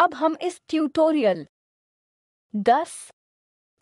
अब हम इस ट्यूटोरियल 10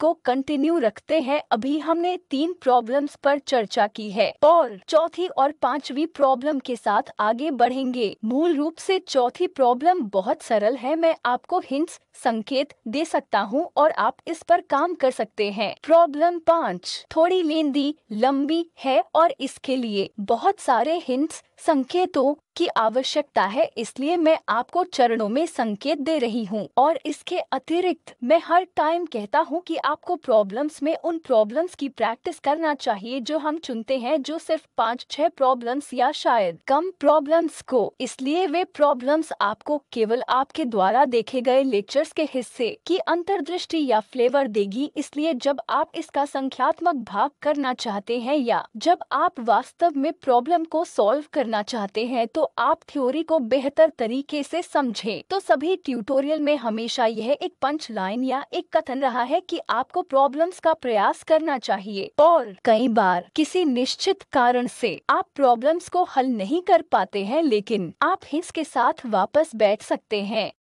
को कंटिन्यू रखते हैं अभी हमने तीन प्रॉब्लम्स पर चर्चा की है और चौथी और पांचवी प्रॉब्लम के साथ आगे बढ़ेंगे मूल रूप से चौथी प्रॉब्लम बहुत सरल है मैं आपको हिंट्स संकेत दे सकता हूँ और आप इस पर काम कर सकते हैं प्रॉब्लम पाँच थोड़ी लेंदी लंबी है और इसके लिए बहुत सारे हिंट्स संकेतों की आवश्यकता है इसलिए मैं आपको चरणों में संकेत दे रही हूँ और इसके अतिरिक्त मैं हर टाइम कहता हूँ कि आपको प्रॉब्लम्स में उन प्रॉब्लम्स की प्रैक्टिस करना चाहिए जो हम चुनते हैं जो सिर्फ पाँच छह प्रॉब्लम्स या शायद कम प्रॉब्लम्स को इसलिए वे प्रॉब्लम्स आपको केवल आपके द्वारा देखे गए लेक्चर्स के हिस्से की अंतर्दृष्टि या फ्लेवर देगी इसलिए जब आप इसका संख्यात्मक भाग करना चाहते हैं या जब आप वास्तव में प्रॉब्लम को सॉल्व करना चाहते हैं तो आप थ्योरी को बेहतर तरीके से समझें। तो सभी ट्यूटोरियल में हमेशा यह एक पंच लाइन या एक कथन रहा है कि आपको प्रॉब्लम्स का प्रयास करना चाहिए और कई बार किसी निश्चित कारण से आप प्रॉब्लम्स को हल नहीं कर पाते हैं लेकिन आप के साथ वापस बैठ सकते हैं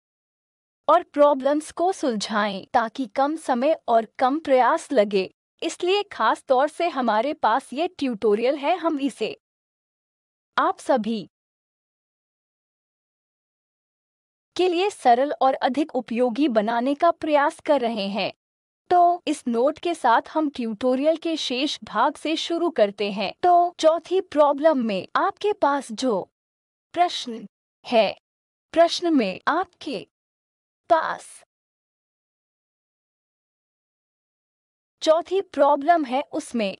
और प्रॉब्लम्स को सुलझाएं ताकि कम समय और कम प्रयास लगे इसलिए खास तौर से हमारे पास ये ट्यूटोरियल है हम इसे आप सभी के लिए सरल और अधिक उपयोगी बनाने का प्रयास कर रहे हैं तो इस नोट के साथ हम ट्यूटोरियल के शेष भाग से शुरू करते हैं तो चौथी प्रॉब्लम में आपके पास जो प्रश्न है प्रश्न में आपके पास चौथी प्रॉब्लम है उसमें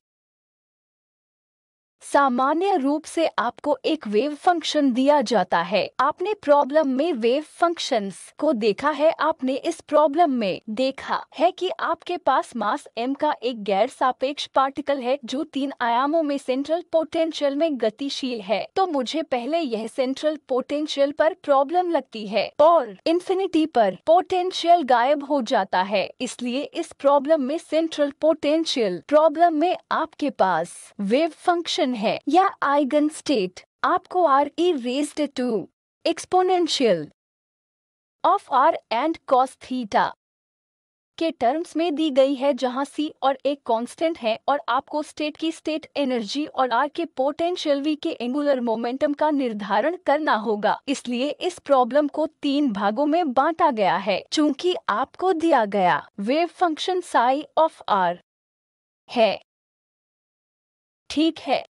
सामान्य रूप से आपको एक वेव फंक्शन दिया जाता है आपने प्रॉब्लम में वेव फंक्शंस को देखा है आपने इस प्रॉब्लम में देखा है कि आपके पास मास m का एक गैर सापेक्ष पार्टिकल है जो तीन आयामों में सेंट्रल पोटेंशियल में गतिशील है तो मुझे पहले यह सेंट्रल पोटेंशियल पर प्रॉब्लम लगती है और इन्फिनिटी पर पोटेंशियल गायब हो जाता है इसलिए इस प्रॉब्लम में सेंट्रल पोटेंशियल प्रॉब्लम में आपके पास वेव फंक्शन है या आइगन स्टेट आपको r e raised to exponential of r and cos theta के टर्म्स में दी गई है जहां सी और एक कांस्टेंट है और आपको स्टेट की स्टेट एनर्जी और आर के पोटेंशियल वी के एंगुलर मोमेंटम का निर्धारण करना होगा इसलिए इस प्रॉब्लम को तीन भागों में बांटा गया है चूंकि आपको दिया गया wave function psi of r है ठीक है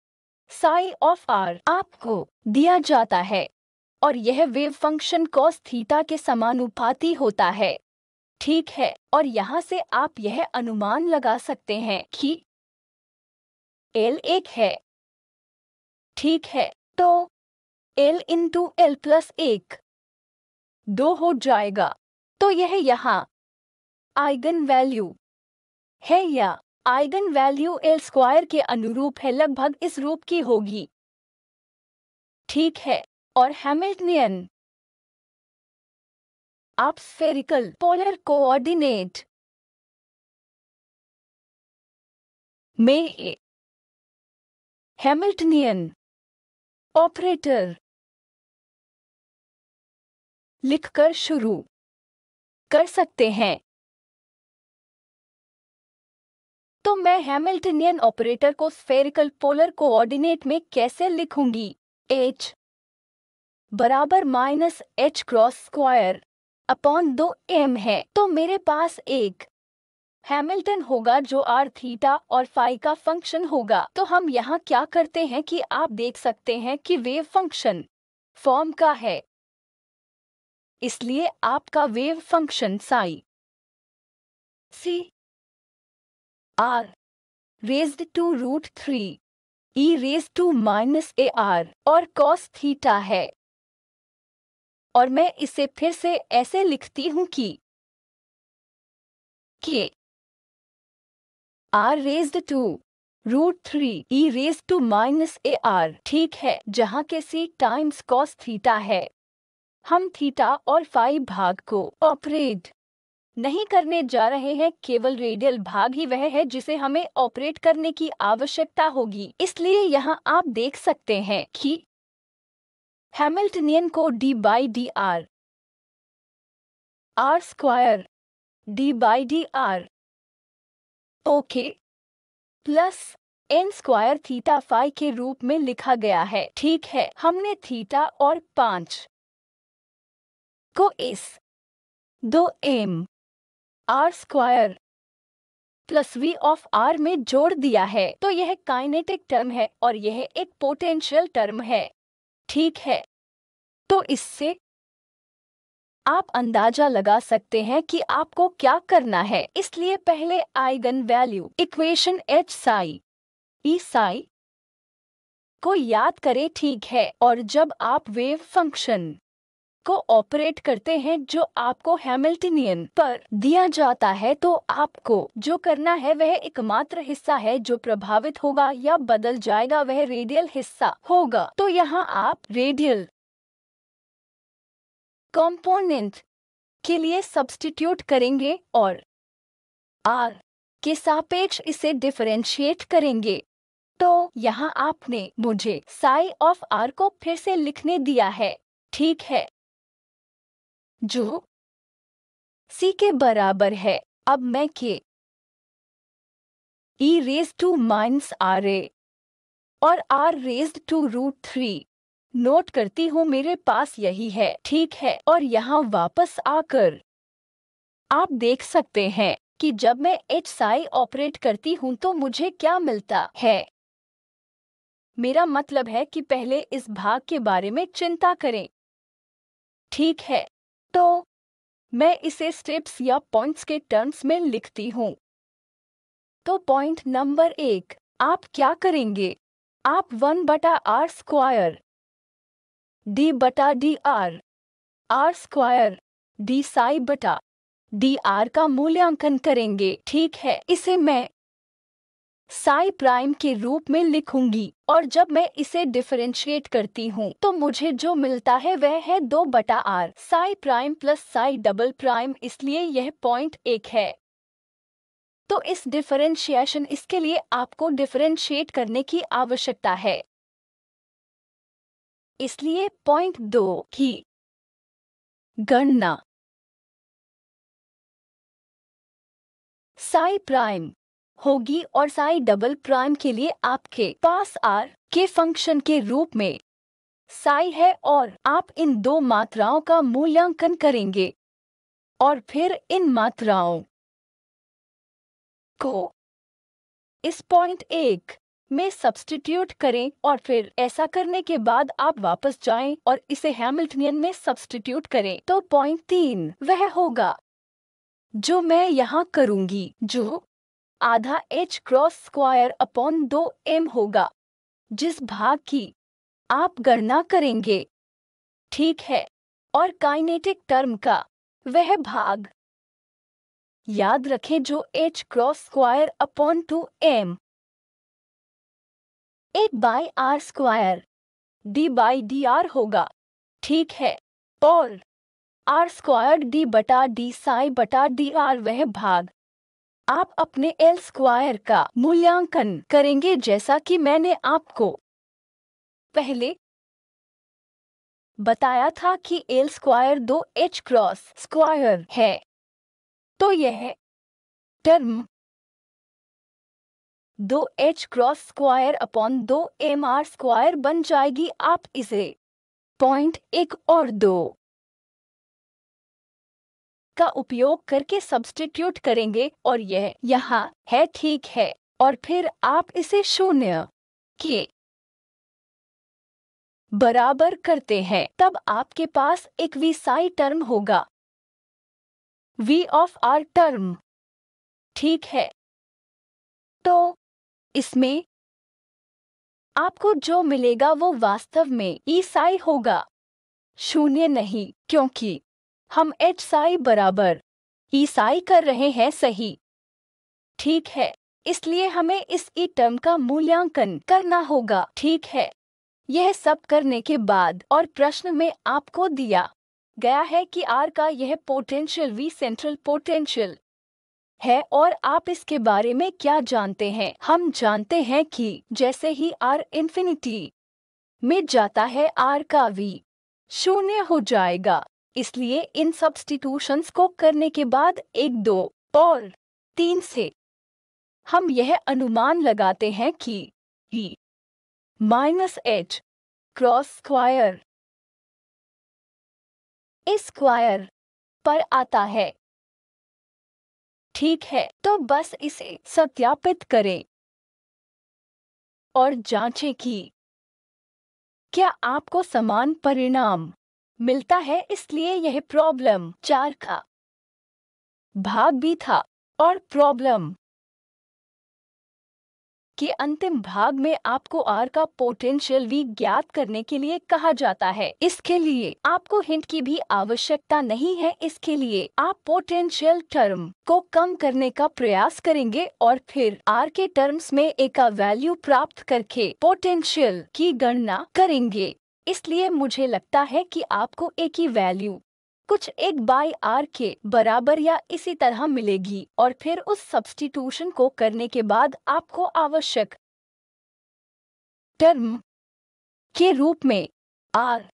साई ऑफ आर आपको दिया जाता है और यह वेव फंक्शन कॉस थीटा के समानुपाती होता है ठीक है और यहाँ से आप यह अनुमान लगा सकते हैं कि एल एक है ठीक है तो एल इंटू एल प्लस एक दो हो जाएगा तो यह यहाँ आइगन वैल्यू है या आइगन वैल्यू एल स्क्वायर के अनुरूप है लगभग इस रूप की होगी ठीक है और हैमिल्टनियन आप स्फेरिकल पोलर कोऑर्डिनेट में हैमिल्टनियन ऑपरेटर लिखकर शुरू कर सकते हैं तो मैं हैमिल्टनियन ऑपरेटर को स्फेरिकल पोलर कोऑर्डिनेट में कैसे लिखूंगी एच बराबर minus h cross square upon दो एम है तो मेरे पास एक हैमिल्टन होगा जो आर थीटा और फाई का फंक्शन होगा तो हम यहाँ क्या करते हैं कि आप देख सकते हैं कि वेव फंक्शन फॉर्म का है इसलिए आपका wave function psi c r raised to root 3 e raised to minus ar और cos थीटा है और मैं इसे फिर से ऐसे लिखती हूं कि k r raise to root three e raise to minus a r ठीक है जहां के सी टाइम्स कॉस थीटा है हम थीटा और फाइव भाग को ऑपरेट नहीं करने जा रहे हैं केवल रेडियल भाग ही वह है जिसे हमें ऑपरेट करने की आवश्यकता होगी इसलिए यहाँ आप देख सकते हैं कि हैमिल्टनियन को d by d r r square d by d r okay plus n square theta five के रूप में लिखा गया है ठीक है हमने थीटा और पांच को इस दो m r square plus v of r में जोड़ दिया है तो यह काइनेटिक टर्म है और यह एक पोटेंशियल टर्म है ठीक है तो इससे आप अंदाजा लगा सकते हैं कि आपको क्या करना है इसलिए पहले eigen value equation h psi e psi को याद करें ठीक है और जब आप वेव फंक्शन को ऑपरेट करते हैं जो आपको हैमिल्टनियन पर दिया जाता है तो आपको जो करना है वह एकमात्र हिस्सा है जो प्रभावित होगा या बदल जाएगा वह रेडियल हिस्सा होगा तो यहाँ आप रेडियल कंपोनेंट के लिए सब्सटीट्यूट करेंगे और आर के सापेक्ष इसे डिफरेंशिएट करेंगे तो यहाँ आपने मुझे साई ऑफ आर को फिर से लिखने दिया है ठीक है जो सी के बराबर है अब मैं k e raise to minus r a और r raise to root three note करती हूँ मेरे पास यही है ठीक है और यहाँ वापस आकर आप देख सकते हैं कि जब मैं एच साई ऑपरेट करती हूँ तो मुझे क्या मिलता है मेरा मतलब है कि पहले इस भाग के बारे में चिंता करें ठीक है तो मैं इसे स्टेप्स या पॉइंट्स के टर्म्स में लिखती हूँ तो पॉइंट नंबर एक आप क्या करेंगे आप वन बटा आर स्क्वायर डी बटा d r r square d psi बटा डी आर का मूल्यांकन करेंगे ठीक है इसे मैं साई प्राइम के रूप में लिखूंगी और जब मैं इसे डिफरेंशिएट करती हूँ तो मुझे जो मिलता है वह है दो बटा r psi prime plus psi double prime इसलिए यह पॉइंट एक है तो इस डिफरेंशिएशन इसके लिए आपको डिफरेंशिएट करने की आवश्यकता है इसलिए पॉइंट दो की गणना साई प्राइम होगी और साई डबल प्राइम के लिए आपके पास आर के फंक्शन के रूप में साई है और आप इन दो मात्राओं का मूल्यांकन करेंगे और फिर इन मात्राओं को इस पॉइंट एक में सब्सटीट्यूट करें और फिर ऐसा करने के बाद आप वापस जाएं और इसे हैमिल्टनियन में सब्सटीट्यूट करें तो पॉइंट तीन वह होगा जो मैं यहाँ करूँगी जो आधा एच क्रॉस स्क्वायर अपॉन दो एम होगा जिस भाग की आप गणना करेंगे ठीक है और काइनेटिक टर्म का वह भाग याद रखें जो h cross square upon two m एक by r square d by d r होगा ठीक है और आर स्क्वायर डी बटा डी साई बटा डी आर वह भाग आप अपने एल स्क्वायर का मूल्यांकन करेंगे जैसा कि मैंने आपको पहले बताया था कि एल स्क्वायर दो एच क्रॉस स्क्वायर है तो यह टर्म दो एच क्रॉस स्क्वायर अपॉन दो एम आर स्क्वायर बन जाएगी आप इसे पॉइंट एक और दो का उपयोग करके सब्सटीट्यूट करेंगे और यह यहाँ है ठीक है और फिर आप इसे शून्य के बराबर करते हैं तब आपके पास एक वीसाई टर्म होगा वी ऑफ आर टर्म ठीक है तो इसमें आपको जो मिलेगा वो वास्तव में ईसाई e होगा शून्य नहीं क्योंकि हम एच साई बराबर ईसाई कर रहे हैं सही ठीक है इसलिए हमें इस ई टर्म का मूल्यांकन करना होगा ठीक है यह सब करने के बाद और प्रश्न में आपको दिया गया है कि आर का यह पोटेंशियल वी सेंट्रल पोटेंशियल है और आप इसके बारे में क्या जानते हैं हम जानते हैं कि जैसे ही आर इन्फिनिटी में जाता है आर का वी शून्य हो जाएगा इसलिए इन सब्सटीट्यूशन को करने के बाद एक दो और तीन से हम यह अनुमान लगाते हैं कि minus h cross square square पर आता है ठीक है तो बस इसे सत्यापित करें और जांचें कि क्या आपको समान परिणाम मिलता है इसलिए यह प्रॉब्लम चार का भाग भी था और प्रॉब्लम के अंतिम भाग में आपको आर का पोटेंशियल भी ज्ञात करने के लिए कहा जाता है इसके लिए आपको हिंट की भी आवश्यकता नहीं है इसके लिए आप पोटेंशियल टर्म को कम करने का प्रयास करेंगे और फिर आर के टर्म्स में एक वैल्यू प्राप्त करके पोटेंशियल की गणना करेंगे इसलिए मुझे लगता है कि आपको एक ही वैल्यू कुछ एक बाई आर के बराबर या इसी तरह मिलेगी और फिर उस सब्सटीट्यूशन को करने के बाद आपको आवश्यक टर्म के रूप में आर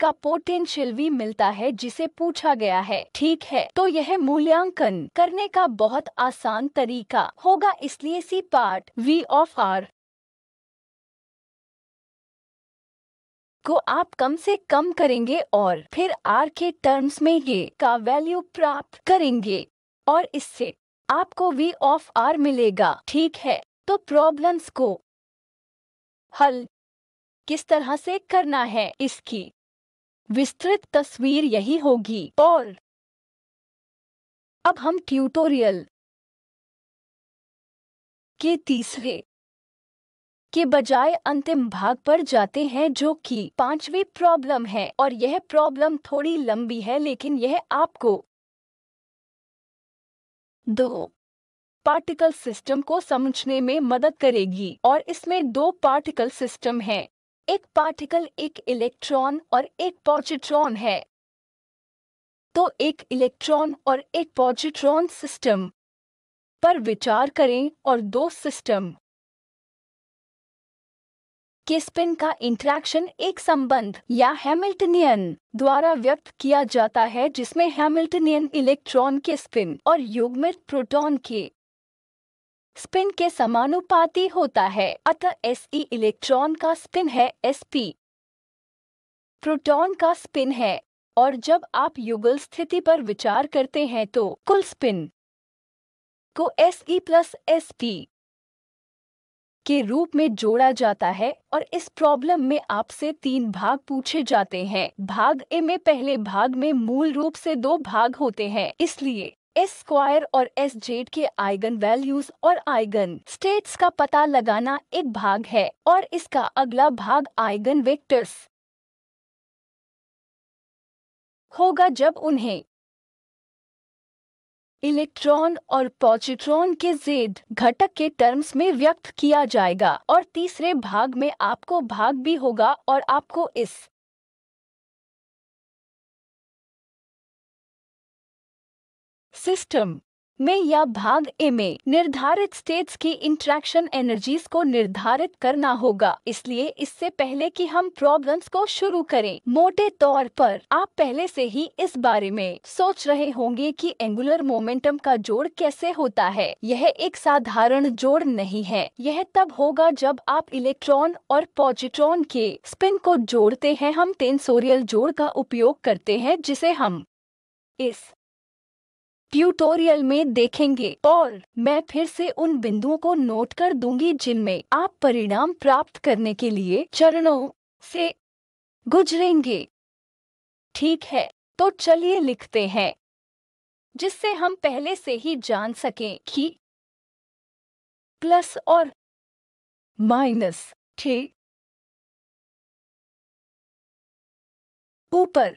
का पोटेंशियल भी मिलता है जिसे पूछा गया है ठीक है तो यह मूल्यांकन करने का बहुत आसान तरीका होगा इसलिए c part v of r को आप कम से कम करेंगे और फिर आर के टर्म्स में ये का वैल्यू प्राप्त करेंगे और इससे आपको वी ऑफ आर मिलेगा ठीक है तो प्रॉब्लम्स को हल किस तरह से करना है इसकी विस्तृत तस्वीर यही होगी और अब हम ट्यूटोरियल के तीसरे के बजाय अंतिम भाग पर जाते हैं जो कि पांचवी प्रॉब्लम है और यह प्रॉब्लम थोड़ी लंबी है लेकिन यह आपको दो पार्टिकल सिस्टम को समझने में मदद करेगी और इसमें दो पार्टिकल सिस्टम है एक पार्टिकल एक इलेक्ट्रॉन और एक पॉजिट्रॉन है तो एक इलेक्ट्रॉन और एक पॉजिट्रॉन सिस्टम पर विचार करें और दो सिस्टम के स्पिन का इंट्रैक्शन एक संबंध या हैमिल्टनियन द्वारा व्यक्त किया जाता है जिसमें हैमिल्टनियन इलेक्ट्रॉन के स्पिन और युग्मित प्रोटॉन के स्पिन के समानुपाती होता है अतः एस ई इलेक्ट्रॉन का स्पिन है एस पी प्रोटॉन का स्पिन है और जब आप युगल स्थिति पर विचार करते हैं तो कुल स्पिन को s e plus s p के रूप में जोड़ा जाता है और इस प्रॉब्लम में आपसे तीन भाग पूछे जाते हैं भाग ए में पहले भाग में मूल रूप से दो भाग होते हैं इसलिए एस स्क्वायर और एस जेड के आइगन वैल्यूज और आइगन स्टेट्स का पता लगाना एक भाग है और इसका अगला भाग आइगन वेक्टर्स होगा जब उन्हें इलेक्ट्रॉन और पॉजिट्रॉन के जेड घटक के टर्म्स में व्यक्त किया जाएगा और तीसरे भाग में आपको भाग भी होगा और आपको इस सिस्टम में या भाग ए में निर्धारित स्टेट्स की इंट्रैक्शन एनर्जीज को निर्धारित करना होगा इसलिए इससे पहले कि हम प्रॉब्लम्स को शुरू करें मोटे तौर पर आप पहले से ही इस बारे में सोच रहे होंगे कि एंगुलर मोमेंटम का जोड़ कैसे होता है यह एक साधारण जोड़ नहीं है यह तब होगा जब आप इलेक्ट्रॉन और पॉजिट्रॉन के स्पिन को जोड़ते हैं हम टेंसोरियल जोड़ का उपयोग करते हैं जिसे हम इस ट्यूटोरियल में देखेंगे और मैं फिर से उन बिंदुओं को नोट कर दूंगी जिनमें आप परिणाम प्राप्त करने के लिए चरणों से गुजरेंगे ठीक है तो चलिए लिखते हैं जिससे हम पहले से ही जान सकें कि प्लस और माइनस ठीक ऊपर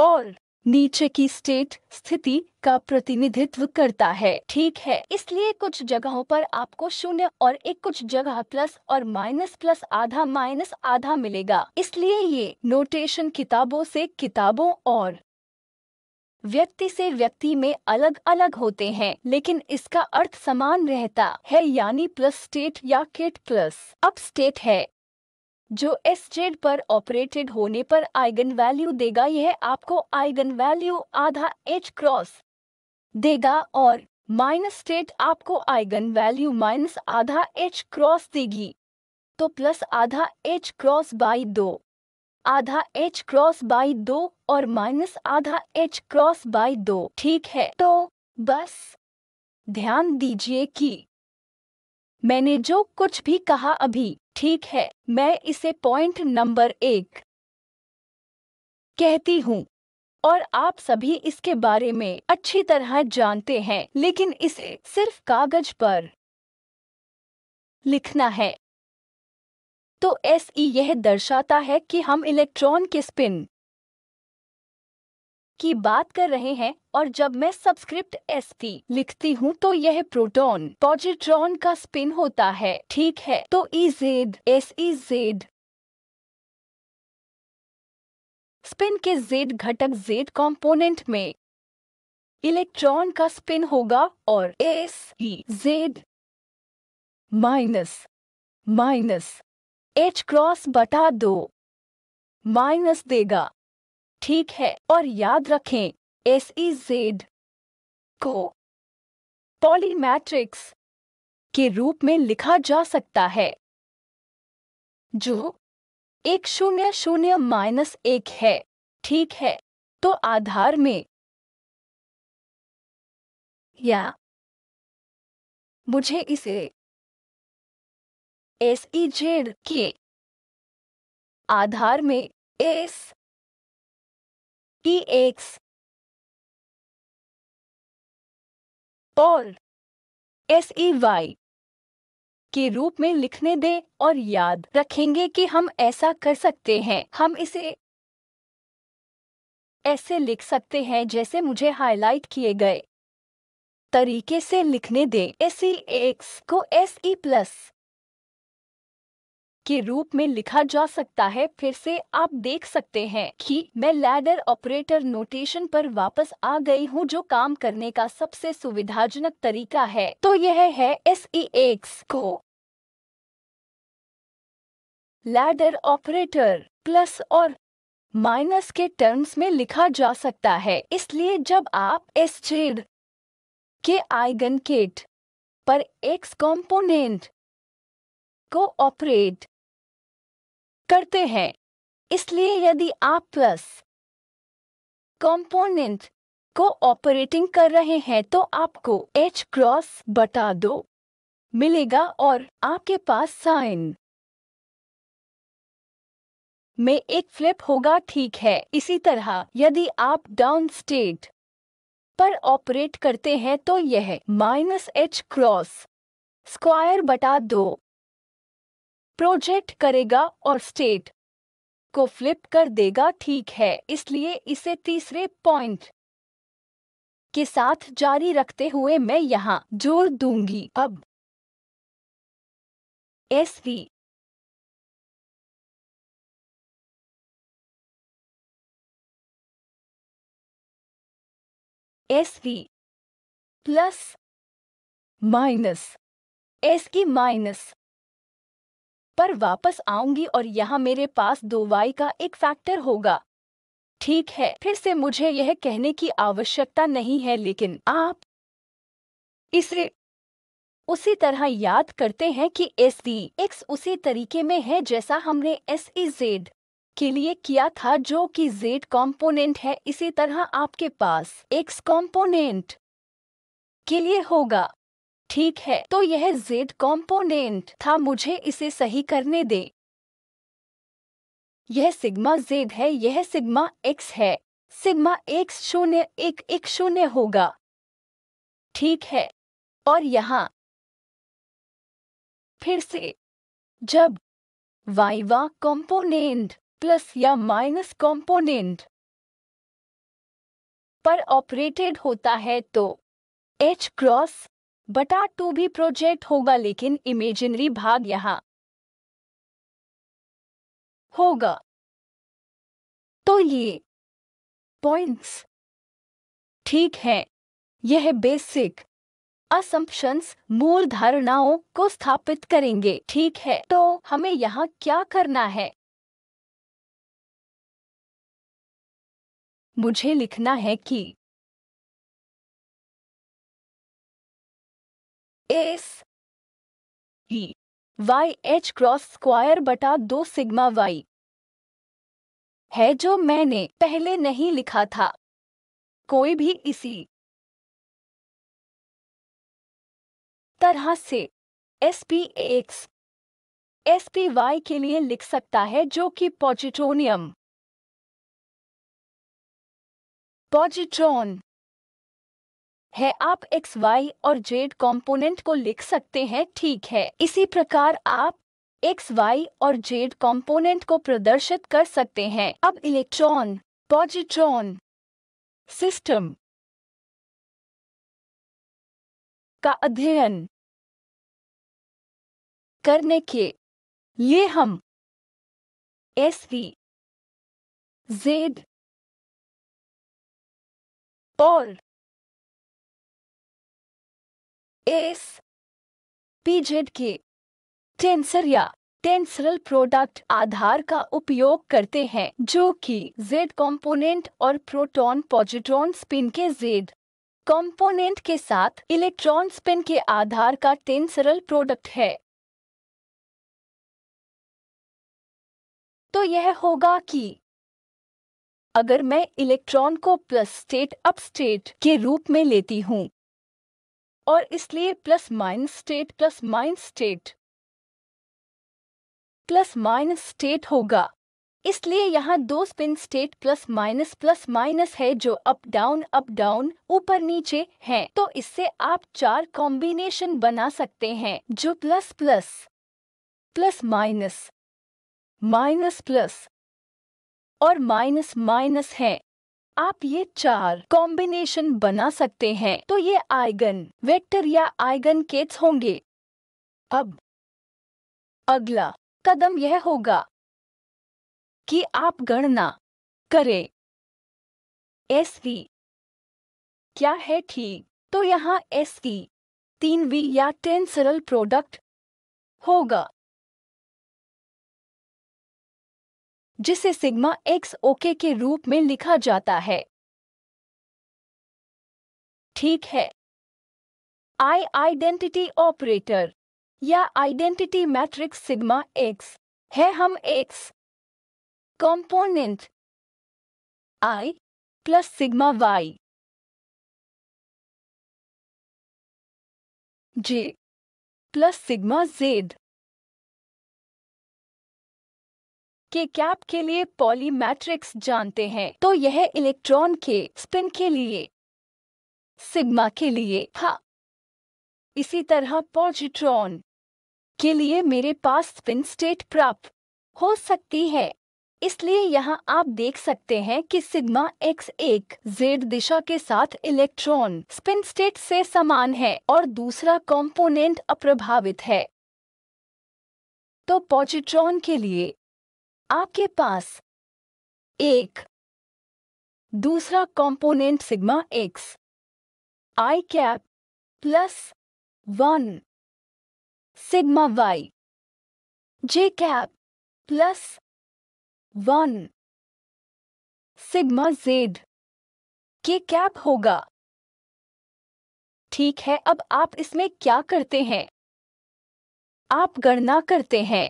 और नीचे की स्टेट स्थिति का प्रतिनिधित्व करता है ठीक है इसलिए कुछ जगहों पर आपको शून्य और एक कुछ जगह प्लस और माइनस प्लस आधा माइनस आधा मिलेगा इसलिए ये नोटेशन किताबों से किताबों और व्यक्ति से व्यक्ति में अलग अलग होते हैं लेकिन इसका अर्थ समान रहता है यानी प्लस स्टेट या किट प्लस अब स्टेट है जो जेड पर ऑपरेटेड होने पर आइगन वैल्यू देगा यह आपको आइगन वैल्यू आधा एच क्रॉस देगा और माइनस स्टेट आपको आइगन वैल्यू माइनस आधा एच क्रॉस देगी तो प्लस आधा एच क्रॉस बाई दो आधा एच क्रॉस बाई दो और माइनस आधा एच क्रॉस बाई दो ठीक है तो बस ध्यान दीजिए कि मैंने जो कुछ भी कहा अभी ठीक है मैं इसे पॉइंट नंबर एक कहती हूँ और आप सभी इसके बारे में अच्छी तरह जानते हैं लेकिन इसे सिर्फ कागज पर लिखना है तो एस ई e यह दर्शाता है कि हम इलेक्ट्रॉन के स्पिन की बात कर रहे हैं और जब मैं सबस्क्रिप्ट एस टी लिखती हूँ तो यह प्रोटॉन पॉजिट्रॉन का स्पिन होता है ठीक है तो e z s e z spin के जेड घटक जेड कंपोनेंट में इलेक्ट्रॉन का स्पिन होगा और s e z minus minus h cross बटा दो माइनस देगा ठीक है और याद रखें एस ई जेड को पॉलीमैट्रिक्स के रूप में लिखा जा सकता है जो एक शून्य शून्य माइनस एक है ठीक है तो आधार में या मुझे इसे एस ई जेड के आधार में एस TX और SEY के रूप में लिखने दें और याद रखेंगे कि हम ऐसा कर सकते हैं हम इसे ऐसे लिख सकते हैं जैसे मुझे हाईलाइट किए गए तरीके से लिखने दें एस एक्स को एस ई प्लस के रूप में लिखा जा सकता है फिर से आप देख सकते हैं कि मैं लैडर ऑपरेटर नोटेशन पर वापस आ गई हूँ जो काम करने का सबसे सुविधाजनक तरीका है तो यह है एस एक्स e को लैडर ऑपरेटर प्लस और माइनस के टर्म्स में लिखा जा सकता है इसलिए जब आप एस छेड के आइगन केट पर एक्स कॉम्पोनेंट को ऑपरेट करते हैं इसलिए यदि आप प्लस कंपोनेंट को ऑपरेटिंग कर रहे हैं तो आपको एच क्रॉस बटा दो मिलेगा और आपके पास साइन में एक फ्लिप होगा ठीक है इसी तरह यदि आप डाउन स्टेट पर ऑपरेट करते हैं तो यह माइनस एच क्रॉस स्क्वायर बटा दो प्रोजेक्ट करेगा और स्टेट को फ्लिप कर देगा ठीक है इसलिए इसे तीसरे पॉइंट के साथ जारी रखते हुए मैं यहां जोड़ दूंगी अब s v s v plus minus s की माइनस पर वापस आऊंगी और यहाँ मेरे पास दो वाई का एक फैक्टर होगा ठीक है फिर से मुझे यह कहने की आवश्यकता नहीं है लेकिन आप इसे उसी तरह याद करते हैं कि एस डी एक्स उसी तरीके में है जैसा हमने एस ई जेड के लिए किया था जो कि जेड कॉम्पोनेंट है इसी तरह आपके पास एक्स कॉम्पोनेंट के लिए होगा ठीक है तो यह जेड कॉम्पोनेंट था मुझे इसे सही करने दें यह सिग्मा जेड है यह सिग्मा एक्स है सिग्मा एक्स शून्य एक एक शून्य होगा ठीक है और यहाँ फिर से जब वाइवा कॉम्पोनेंट प्लस या माइनस कॉम्पोनेंट पर ऑपरेटेड होता है तो एच क्रॉस बटा टू भी प्रोजेक्ट होगा लेकिन इमेजिनरी भाग यहां होगा तो ये पॉइंट्स ठीक है यह बेसिक असम्पन्स मूल धारणाओं को स्थापित करेंगे ठीक है तो हमें यहाँ क्या करना है मुझे लिखना है कि s y h cross square बटा दो सिग्मा वाई है जो मैंने पहले नहीं लिखा था कोई भी इसी तरह से s p x s p y के लिए लिख सकता है जो कि पॉजिटोनियम पॉजिट्रॉन है आप एक्स वाई और जेड कंपोनेंट को लिख सकते हैं ठीक है इसी प्रकार आप एक्स वाई और जेड कंपोनेंट को प्रदर्शित कर सकते हैं अब इलेक्ट्रॉन पॉजिट्रॉन सिस्टम का अध्ययन करने के लिए हम एस वी जेड और एस पीजेड के टेंसर या टेंसरल प्रोडक्ट आधार का उपयोग करते हैं जो कि जेड कंपोनेंट और प्रोटॉन पॉजिट्रॉन स्पिन के जेड कंपोनेंट के साथ इलेक्ट्रॉन स्पिन के आधार का टेंसरल प्रोडक्ट है तो यह होगा कि अगर मैं इलेक्ट्रॉन को प्लस स्टेट अपस्टेट के रूप में लेती हूँ और इसलिए plus minus state plus minus state plus minus state होगा इसलिए यहाँ दो spin state plus minus plus minus है जो अप डाउन अप डाउन ऊपर नीचे हैं तो इससे आप चार कॉम्बिनेशन बना सकते हैं जो plus plus plus minus minus plus और माइनस माइनस है आप ये चार कॉम्बिनेशन बना सकते हैं तो ये आइगन वेक्टर या आइगन केट्स होंगे अब अगला कदम यह होगा कि आप गणना करें एस वी क्या है ठीक तो यहाँ एस वी तीन वी या टेन सरल प्रोडक्ट होगा जिसे सिग्मा एक्स ओके के रूप में लिखा जाता है ठीक है आई आइडेंटिटी ऑपरेटर या आइडेंटिटी मैट्रिक्स सिग्मा एक्स है हम x component i plus sigma y j plus sigma z k cap के लिए पॉलीमैट्रिक्स जानते हैं तो यह इलेक्ट्रॉन के स्पिन के लिए सिग्मा के लिए हा इसी तरह पॉजिट्रॉन के लिए मेरे पास स्पिन स्टेट प्राप्त हो सकती है इसलिए यहाँ आप देख सकते हैं कि सिग्मा एक्स एक जेड दिशा के साथ इलेक्ट्रॉन स्पिन स्टेट से समान है और दूसरा कंपोनेंट अप्रभावित है तो पॉजिट्रॉन के लिए आपके पास एक दूसरा component sigma x i cap plus one sigma y j cap plus one sigma z k cap होगा ठीक है अब आप इसमें क्या करते हैं आप गणना करते हैं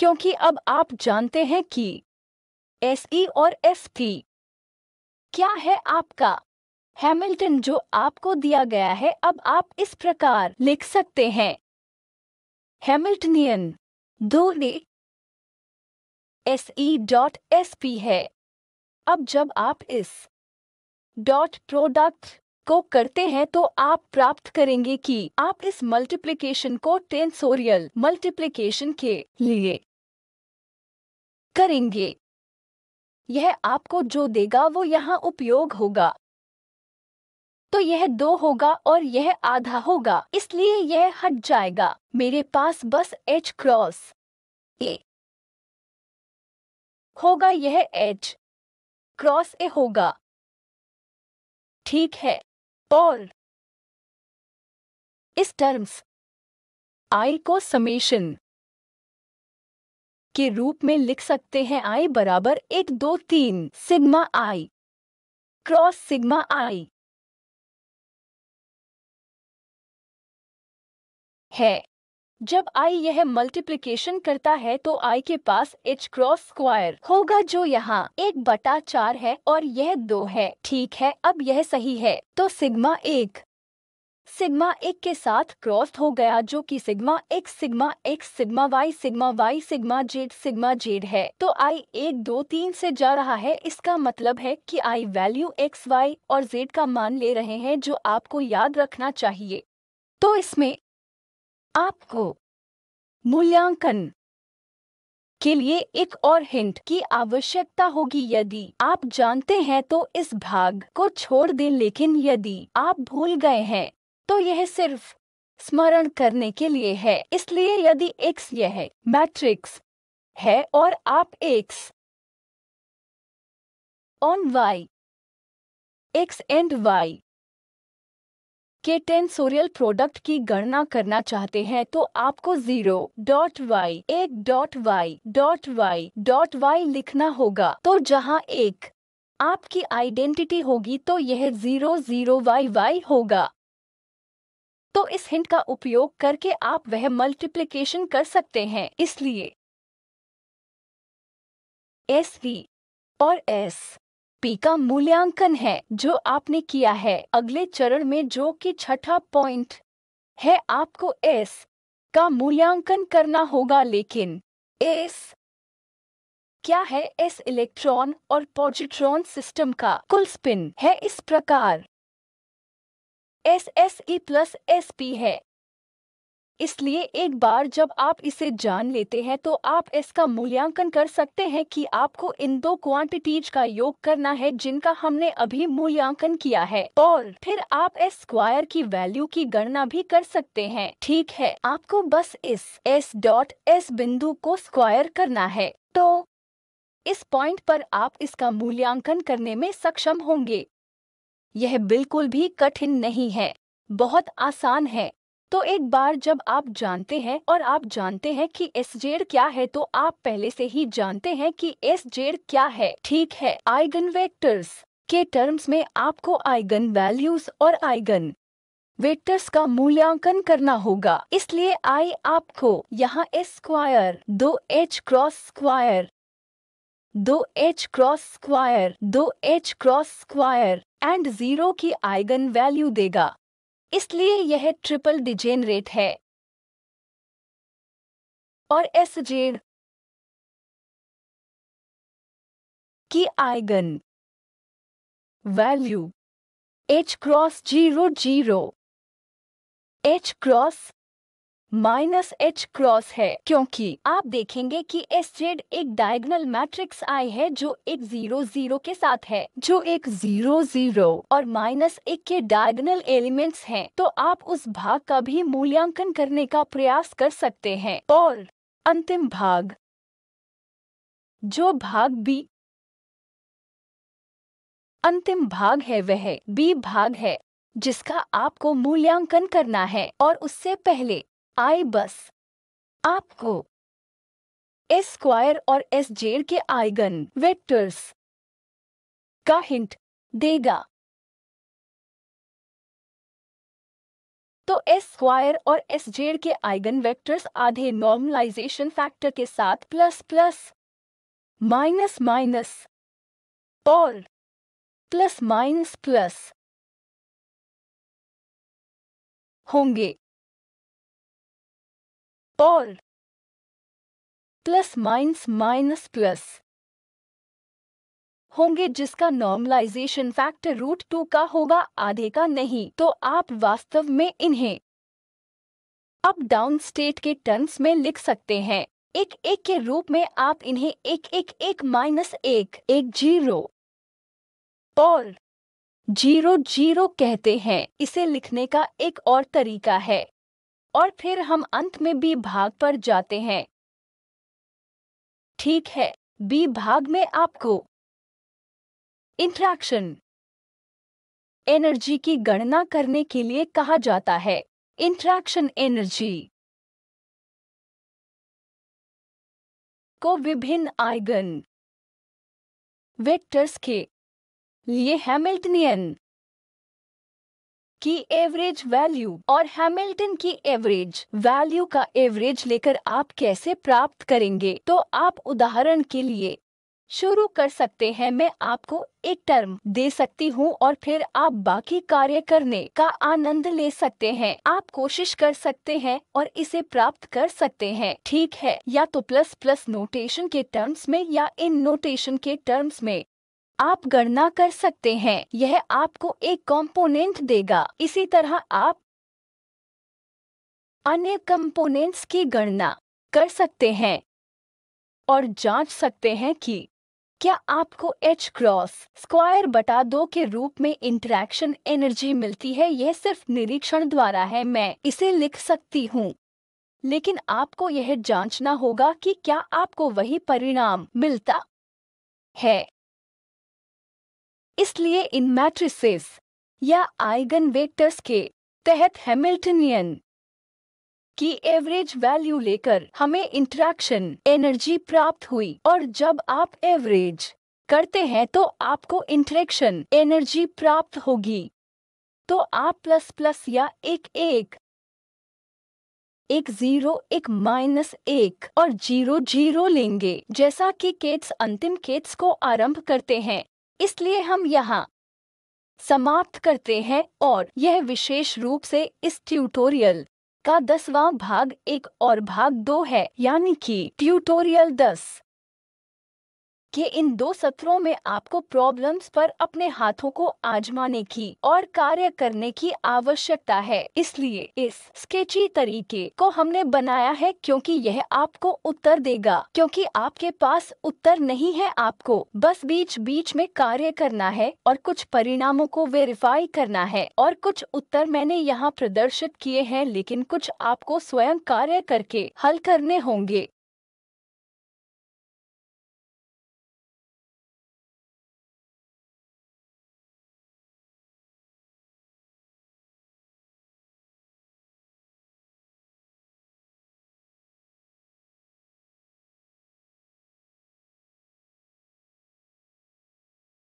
क्योंकि अब आप जानते हैं कि एस ई और एस पी क्या है आपका हैमिल्टन जो आपको दिया गया है अब आप इस प्रकार लिख सकते हैं हैमिल्टनियन दूरी s e dot s p है अब जब आप इस डॉट प्रोडक्ट को करते हैं तो आप प्राप्त करेंगे कि आप इस मल्टीप्लिकेशन को टेंसोरियल मल्टीप्लिकेशन के लिए करेंगे यह आपको जो देगा वो यहाँ उपयोग होगा तो यह दो होगा और यह आधा होगा इसलिए यह हट जाएगा मेरे पास बस एच क्रॉस ए होगा यह एच क्रॉस ए होगा ठीक है और इस टर्म्स आई को समेशन के रूप में लिख सकते हैं आई बराबर एक दो तीन sigma i cross sigma i है जब आई यह मल्टीप्लिकेशन करता है तो आई के पास एच क्रॉस स्क्वायर होगा जो यहाँ एक बटा चार है और यह दो है ठीक है अब यह सही है तो सिग्मा एक सिग्मा एक के साथ क्रॉस हो गया जो कि sigma x sigma x sigma y sigma y sigma z sigma z है तो आई एक दो तीन से जा रहा है इसका मतलब है कि आई वैल्यू एक्स वाई और जेड का मान ले रहे हैं जो आपको याद रखना चाहिए तो इसमें आपको मूल्यांकन के लिए एक और हिंट की आवश्यकता होगी यदि आप जानते हैं तो इस भाग को छोड़ दें लेकिन यदि आप भूल गए हैं तो यह सिर्फ स्मरण करने के लिए है इसलिए यदि x यह मैट्रिक्स है और आप x on y x and y के टेंसोरियल प्रोडक्ट की गणना करना चाहते हैं तो आपको जीरो डॉट वाई एक dot y dot y dot y लिखना होगा तो जहाँ एक आपकी आइडेंटिटी होगी तो यह जीरो जीरो वाई वाई होगा तो इस हिंट का उपयोग करके आप वह मल्टीप्लिकेशन कर सकते हैं इसलिए एस वी और एस पी का मूल्यांकन है जो आपने किया है अगले चरण में जो कि छठा पॉइंट है आपको एस का मूल्यांकन करना होगा लेकिन एस क्या है एस इलेक्ट्रॉन और पॉजिट्रॉन सिस्टम का कुल स्पिन है इस प्रकार s s e plus s p है इसलिए एक बार जब आप इसे जान लेते हैं तो आप इसका मूल्यांकन कर सकते हैं कि आपको इन दो क्वांटिटीज का योग करना है जिनका हमने अभी मूल्यांकन किया है और फिर आप एस स्क्वायर की वैल्यू की गणना भी कर सकते हैं ठीक है आपको बस इस एस डॉट एस बिंदु को स्क्वायर करना है तो इस पॉइंट पर आप इसका मूल्यांकन करने में सक्षम होंगे यह बिल्कुल भी कठिन नहीं है बहुत आसान है तो एक बार जब आप जानते हैं और आप जानते हैं कि एस जेड क्या है तो आप पहले से ही जानते हैं कि एस जेड क्या है ठीक है आइगन वेक्टर्स के टर्म्स में आपको आइगन वैल्यूज और आइगन वेक्टर्स का मूल्यांकन करना होगा इसलिए आई आपको यहाँ एस स्क्वायर दो एच क्रॉस स्क्वायर दो एच क्रॉस स्क्वायर दो h cross square and zero की आइगन वैल्यू देगा इसलिए यह ट्रिपल डिजेनरेट है और एस जेड की eigen value h cross zero zero h cross minus h cross है क्योंकि आप देखेंगे कि एस जेड एक डायगनल मैट्रिक्स आई है जो एक जीरो जीरो के साथ है जो एक जीरो जीरो और माइनस एक के डायगनल एलिमेंट्स हैं तो आप उस भाग का भी मूल्यांकन करने का प्रयास कर सकते हैं और अंतिम भाग जो भाग बी अंतिम भाग है वह बी भाग है जिसका आपको मूल्यांकन करना है और उससे पहले आई बस आपको एस स्क्वायर और एस जेड के आइगन वेक्टर्स का हिंट देगा तो एस स्क्वायर और एस जेड के आइगन वेक्टर्स आधे नॉर्मलाइजेशन फैक्टर के साथ प्लस प्लस माइनस माइनस और प्लस माइनस प्लस होंगे और प्लस माइनस माइनस प्लस होंगे जिसका नॉर्मलाइजेशन फैक्टर रूट टू का होगा आधे का नहीं तो आप वास्तव में इन्हें अप डाउन स्टेट के टर्म्स में लिख सकते हैं एक एक के रूप में आप इन्हें एक एक एक माइनस एक एक जीरो और जीरो जीरो कहते हैं इसे लिखने का एक और तरीका है और फिर हम अंत में बी भाग पर जाते हैं ठीक है बी भाग में आपको इंट्रैक्शन एनर्जी की गणना करने के लिए कहा जाता है इंट्रैक्शन एनर्जी को विभिन्न आइगन वेक्टर्स के लिए हैमिल्टनियन की एवरेज वैल्यू और हैमिल्टन की एवरेज वैल्यू का एवरेज लेकर आप कैसे प्राप्त करेंगे तो आप उदाहरण के लिए शुरू कर सकते हैं मैं आपको एक टर्म दे सकती हूँ और फिर आप बाकी कार्य करने का आनंद ले सकते हैं आप कोशिश कर सकते हैं और इसे प्राप्त कर सकते हैं ठीक है या तो प्लस प्लस नोटेशन के टर्म्स में या इन नोटेशन के टर्म्स में आप गणना कर सकते हैं यह आपको एक कंपोनेंट देगा इसी तरह आप अन्य कंपोनेंट्स की गणना कर सकते हैं और जांच सकते हैं कि क्या आपको H क्रॉस स्क्वायर बटा दो के रूप में इंटरैक्शन एनर्जी मिलती है यह सिर्फ निरीक्षण द्वारा है मैं इसे लिख सकती हूँ लेकिन आपको यह जांचना होगा कि क्या आपको वही परिणाम मिलता है इसलिए इन मैट्रिसेस या आइगन वेक्टर्स के तहत हैमिल्टनियन की एवरेज वैल्यू लेकर हमें इंट्रैक्शन एनर्जी प्राप्त हुई और जब आप एवरेज करते हैं तो आपको इंट्रैक्शन एनर्जी प्राप्त होगी तो आप प्लस प्लस या एक एक एक जीरो एक माइनस एक और जीरो जीरो लेंगे जैसा कि केट्स अंतिम केट्स को आरंभ करते हैं इसलिए हम यहाँ समाप्त करते हैं और यह विशेष रूप से इस ट्यूटोरियल का दसवां भाग एक और भाग दो है यानी कि ट्यूटोरियल दस कि इन दो सत्रों में आपको प्रॉब्लम्स पर अपने हाथों को आजमाने की और कार्य करने की आवश्यकता है इसलिए इस स्केची तरीके को हमने बनाया है क्योंकि यह आपको उत्तर देगा क्योंकि आपके पास उत्तर नहीं है आपको बस बीच बीच में कार्य करना है और कुछ परिणामों को वेरीफाई करना है और कुछ उत्तर मैंने यहाँ प्रदर्शित किए हैं लेकिन कुछ आपको स्वयं कार्य करके हल करने होंगे